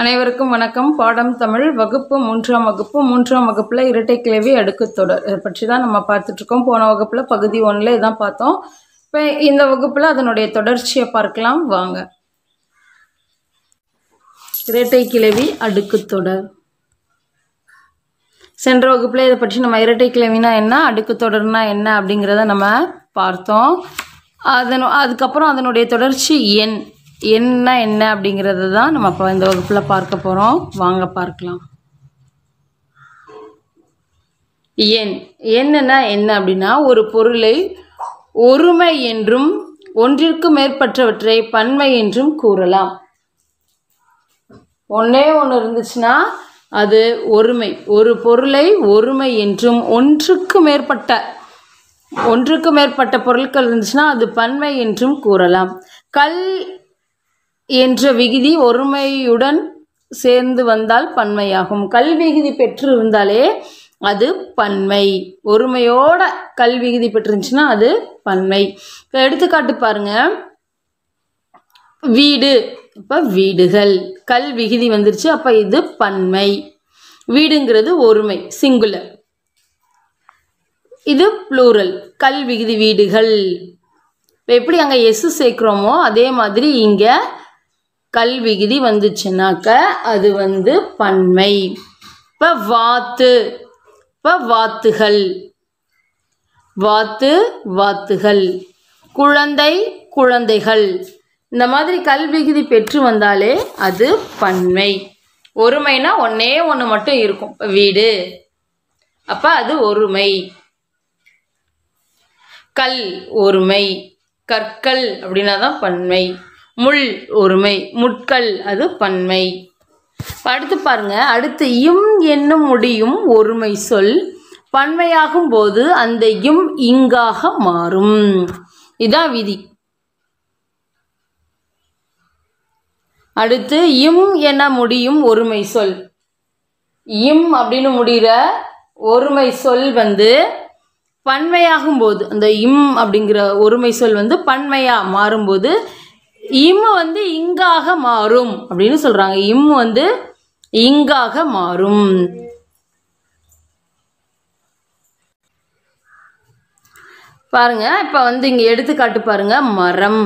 அனைவருக்கும் வணக்கம் பாடம் தமிழ் வகுப்பு மூன்றாம் வகுப்பு மூன்றாம் வகுப்பில் இரட்டை கிளவி அடுக்குத்தொடர் இதை பற்றி தான் நம்ம பார்த்துட்ருக்கோம் போன வகுப்பில் பகுதி ஒன்றில் இதான் பார்த்தோம் இப்போ இந்த வகுப்பில் அதனுடைய தொடர்ச்சியை பார்க்கலாம் வாங்க இரட்டை கிளவி அடுக்குத்தொடர் சென்ற வகுப்பில் இதை பற்றி நம்ம இரட்டை கிளவினா என்ன தொடர்னா என்ன அப்படிங்கிறத நம்ம பார்த்தோம் அதன் அதுக்கப்புறம் அதனுடைய தொடர்ச்சி எண் என்ன என்ன அப்படிங்கிறது தான் நம்ம இப்போ இந்த வகுப்பில் பார்க்க போகிறோம் வாங்க பார்க்கலாம் என் என்னன்னா என்ன அப்படின்னா ஒரு பொருளை ஒருமை என்றும் ஒன்றிற்கு மேற்பட்டவற்றை பன்மை என்றும் கூறலாம் ஒன்றே ஒன்று இருந்துச்சுன்னா அது ஒருமை ஒரு பொருளை ஒருமை என்றும் ஒன்றுக்கு மேற்பட்ட ஒன்றுக்கு மேற்பட்ட பொருட்கள் இருந்துச்சுன்னா அது பன்மை என்றும் கூறலாம் கல் என்ற விகுதி ஒருமையுடன் சேர்ந்து வந்தால் பன்மையாகும் கல்விகுதி பெற்று இருந்தாலே அது பன்மை ஒருமையோட கல்விகுதி பெற்றுருந்துச்சுன்னா அது பன்மை இப்போ எடுத்துக்காட்டு பாருங்க வீடு இப்போ வீடுகள் கல் விகுதி வந்துருச்சு அப்போ இது பன்மை வீடுங்கிறது ஒருமை சிங்குலர் இது ப்ளூரல் கல் வீடுகள் இப்போ எப்படி அங்கே எஸ் சேர்க்குறோமோ அதே மாதிரி இங்கே கல்விகுதி வந்துச்சுனாக்க அது வந்து பன்மை இப்போ வாத்து இப்போ வாத்துகள் வாத்து வாத்துகள் குழந்தை குழந்தைகள் இந்த மாதிரி கல்விகுதி பெற்று வந்தாலே அது பன்மை ஒருமைனா ஒன்னே ஒன்று மட்டும் இருக்கும் வீடு அப்போ அது ஒருமை கல் ஒருமை கற்கள் அப்படின்னா தான் பன்மை முள் ஒருமை முட்கள் அது பன்மை அடுத்து பாருங்க அடுத்து இம் என்னும் முடியும் ஒருமை சொல் பன்மையாகும் போது அந்த இம் இங்காக மாறும் இதான் விதி அடுத்து இம் என முடியும் ஒருமை சொல் இம் அப்படின்னு முடிகிற ஒருமை சொல் வந்து பன்மையாகும் போது அந்த இம் அப்படிங்கிற ஒருமை சொல் வந்து பன்மையா மாறும்போது இம் வந்து இங்காக மாறும் அப்படின்னு சொல்றாங்க இம் வந்து இங்காக மாறும் பாருங்க இப்போ வந்து இங்கே எடுத்துக்காட்டு பாருங்க மரம்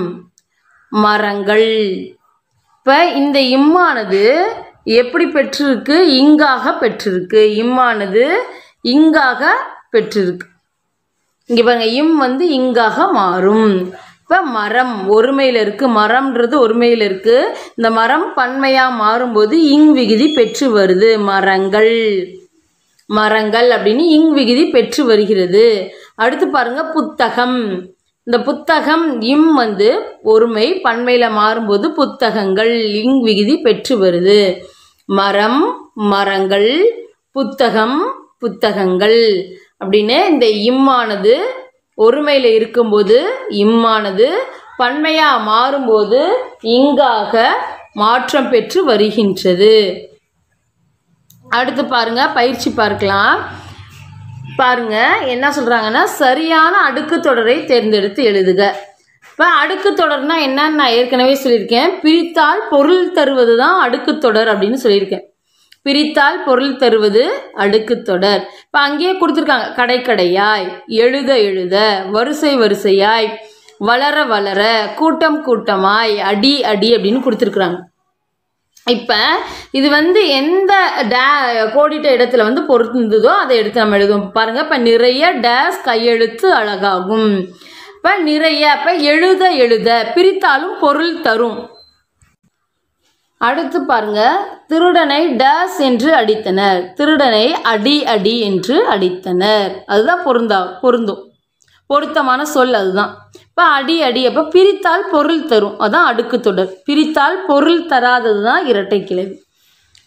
மரங்கள் இப்போ இந்த இம்மானது எப்படி பெற்றிருக்கு இங்காக பெற்றிருக்கு இம்மானது இங்காக பெற்றிருக்கு இங்கே பாருங்க இம் வந்து இங்காக மாறும் இப்போ மரம் ஒருமையில் இருக்குது மரம்ன்றது ஒருமையில் இருக்குது இந்த மரம் பன்மையாக மாறும்போது இங் விகுதி பெற்று வருது மரங்கள் மரங்கள் அப்படின்னு இங் விகுதி பெற்று வருகிறது அடுத்து பாருங்க புத்தகம் இந்த புத்தகம் இம் வந்து ஒருமை பன்மையில் மாறும்போது புத்தகங்கள் இங் விகுதி பெற்று வருது மரம் மரங்கள் புத்தகம் புத்தகங்கள் அப்படின்னு இந்த இம்மானது ஒருமையில் இருக்கும்போது இம்மானது பன்மையாக மாறும்போது இங்காக மாற்றம் பெற்று வருகின்றது அடுத்து பாருங்க பயிற்சி பார்க்கலாம் பாருங்க என்ன சொல்கிறாங்கன்னா சரியான அடுக்கு தொடரை தேர்ந்தெடுத்து எழுதுக இப்போ அடுக்கு தொடர்னா என்னன்னு நான் ஏற்கனவே சொல்லியிருக்கேன் பிரித்தால் பொருள் தருவது தான் அடுக்கு தொடர் அப்படின்னு சொல்லியிருக்கேன் பிரித்தால் பொருள் தருவது அடுக்கு தொடர் இப்போ அங்கேயே கொடுத்துருக்காங்க கடை கடையாய் எழுத எழுத வரிசை வரிசையாய் வளர வளர கூட்டம் கூட்டமாய் அடி அடி அப்படின்னு கொடுத்துருக்குறாங்க இப்போ இது வந்து எந்த டே கோடிட்ட இடத்துல வந்து பொருந்ததோ அதை எடுத்து நம்ம எழுதுவோம் பாருங்கள் இப்போ நிறைய டேஸ் கையெழுத்து அழகாகும் இப்போ நிறைய இப்போ எழுத எழுத பிரித்தாலும் பொருள் தரும் அடுத்து பாருங்க திருடனை டேஸ் என்று அடித்தனர் திருடனை அடி அடி என்று அடித்தனர் அதுதான் பொருந்தா பொருந்தும் பொருத்தமான சொல் அதுதான் இப்போ அடி அடி அப்போ பிரித்தால் பொருள் தரும் அதுதான் அடுக்கு தொடர் பிரித்தால் பொருள் தராதது தான் இரட்டை கிளவி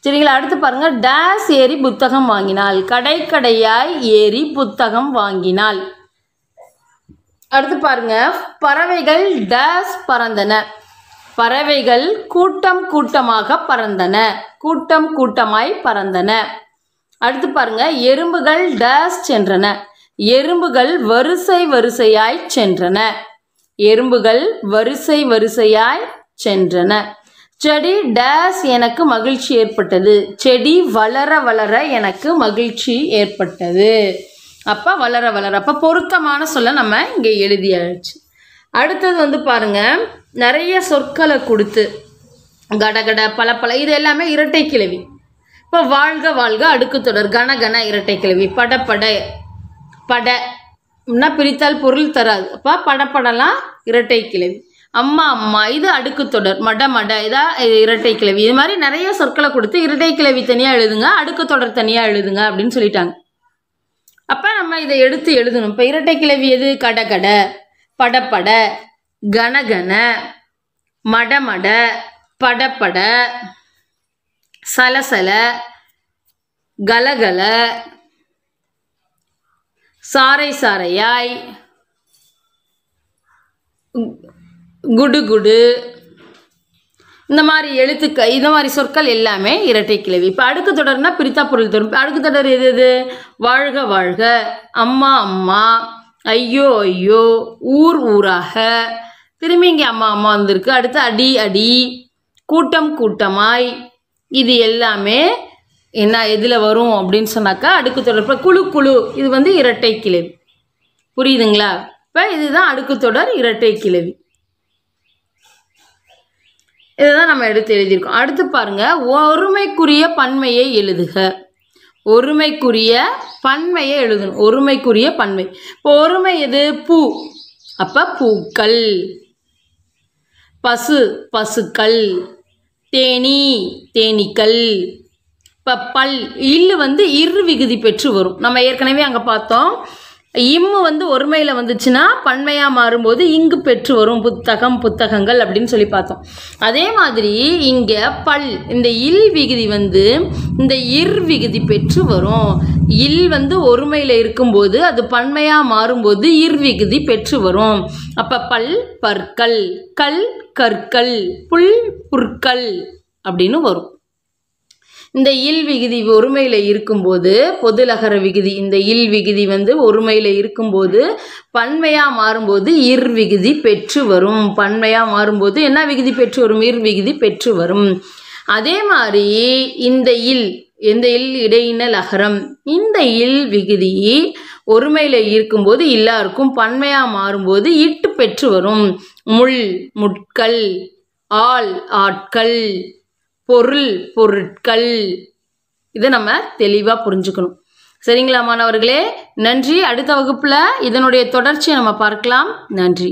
சரிங்களா அடுத்து பாருங்கள் டேஸ் ஏறி புத்தகம் வாங்கினாள் கடை கடையாய் ஏறி புத்தகம் வாங்கினாள் அடுத்து பாருங்கள் பறவைகள் டேஸ் பறந்தன பறவைகள் கூட்டம் கூட்டமாக பறந்தன கூட்டம் கூட்டமாய் பறந்தன அடுத்து பாருங்க எறும்புகள் டேஸ் சென்றன எறும்புகள் வரிசை வரிசையாய் சென்றன எறும்புகள் வரிசை வரிசையாய் சென்றன செடி டேஸ் எனக்கு மகிழ்ச்சி ஏற்பட்டது செடி வளர வளர எனக்கு மகிழ்ச்சி ஏற்பட்டது அப்போ வளர வளர அப்போ பொருத்தமான சொல்ல நம்ம இங்கே எழுதியாச்சு அடுத்தது வந்து பாருங்கள் நிறைய சொற்களை கொடுத்து கடகட பல பல இது எல்லாமே இரட்டை கிழவி இப்போ வாழ்க வாழ்க தொடர் கனகன இரட்டை கிழவி படப்பட பட என்ன பிரித்தால் பொருள் தராது அப்போ படப்படலாம் இரட்டை கிழவி அம்மா அம்மா இது அடுக்கு தொடர் மட மட இதா இரட்டை கிழவி இது மாதிரி நிறைய சொற்களை கொடுத்து இரட்டை கிழவி தனியாக எழுதுங்க அடுக்கு தொடர் தனியாக எழுதுங்க அப்படின்னு சொல்லிட்டாங்க அப்போ நம்ம இதை எடுத்து எழுதணும் இப்போ இரட்டை கிழவி எது கடை கடை படப்பட கனகன மடமட படப்பட சலசல கலகல சாறை சாறையாய் குடுகுடு இந்த மாதிரி எழுத்துக்க இந்த மாதிரி சொற்கள் எல்லாமே இரட்டை கிளவி இப்போ அடுக்கு தொடர்னா பிரித்தா பொருள் தொடர் அடுக்கு தொடர் எது எது வாழ்க வாழ்க அம்மா அம்மா ஐயோ ஐயோ ஊர் ஊராக திரும்பி இங்கே அம்மா அம்மா வந்திருக்கு அடுத்து அடி அடி கூட்டம் கூட்டமாய் இது எல்லாமே என்ன எதில் வரும் அப்படின்னு சொன்னாக்கா அடுக்கு தொடர் இப்போ குழு குழு இது வந்து இரட்டை கிளவி புரியுதுங்களா இப்போ இதுதான் அடுக்கு தொடர் இரட்டை கிளவி இதை தான் நம்ம எடுத்து எழுதியிருக்கோம் அடுத்து பாருங்கள் ஒருமைக்குரிய பன்மையை எழுதுக ஒருமைக்குரிய பன்மையை எழுதணும் ஒருமைக்குரிய பன்மை இப்போ ஒருமை எது பூ அப்போ பூக்கள் பசு பசுக்கள் தேனி தேனீக்கள் இப்போ பல் இல்லு வந்து இரு விகுதி பெற்று வரும் நம்ம ஏற்கனவே அங்கே பார்த்தோம் இம்மு வந்து ஒருமையில் வந்துச்சுன்னா பன்மையாக மாறும்போது இங்கு பெற்று வரும் புத்தகம் புத்தகங்கள் அப்படின்னு சொல்லி பார்த்தோம் அதே மாதிரி இங்கே பல் இந்த இல் விகுதி வந்து இந்த இர் விகுதி பெற்று வரும் இல் வந்து ஒருமையில் இருக்கும்போது அது பன்மையாக மாறும்போது இர் விகுதி பெற்று வரும் அப்போ பல் பற்கள் கல் கற்கள் புல் புற்கள் அப்படின்னு வரும் இந்த இல் விகுதி ஒருமையில் இருக்கும்போது பொதுலகர விகுதி இந்த இல் விகுதி வந்து ஒருமையில் இருக்கும்போது பன்மையாக மாறும்போது இர் விகுதி பெற்று வரும் பன்மையாக மாறும்போது என்ன விகுதி பெற்று வரும் இர் விகுதி பெற்று வரும் அதே மாதிரி இந்த இல் எந்த இல் இடையின லகரம் இந்த இல் விகுதி ஒருமையில் இருக்கும்போது எல்லாருக்கும் பன்மையாக மாறும்போது இட்டு பெற்று வரும் முள் முட்கள் ஆள் ஆட்கள் பொருள் பொருட்கள் இதை நம்ம தெளிவாக புரிஞ்சுக்கணும் சரிங்களா மாணவர்களே நன்றி அடுத்த வகுப்பில் இதனுடைய தொடர்ச்சியை நம்ம பார்க்கலாம் நன்றி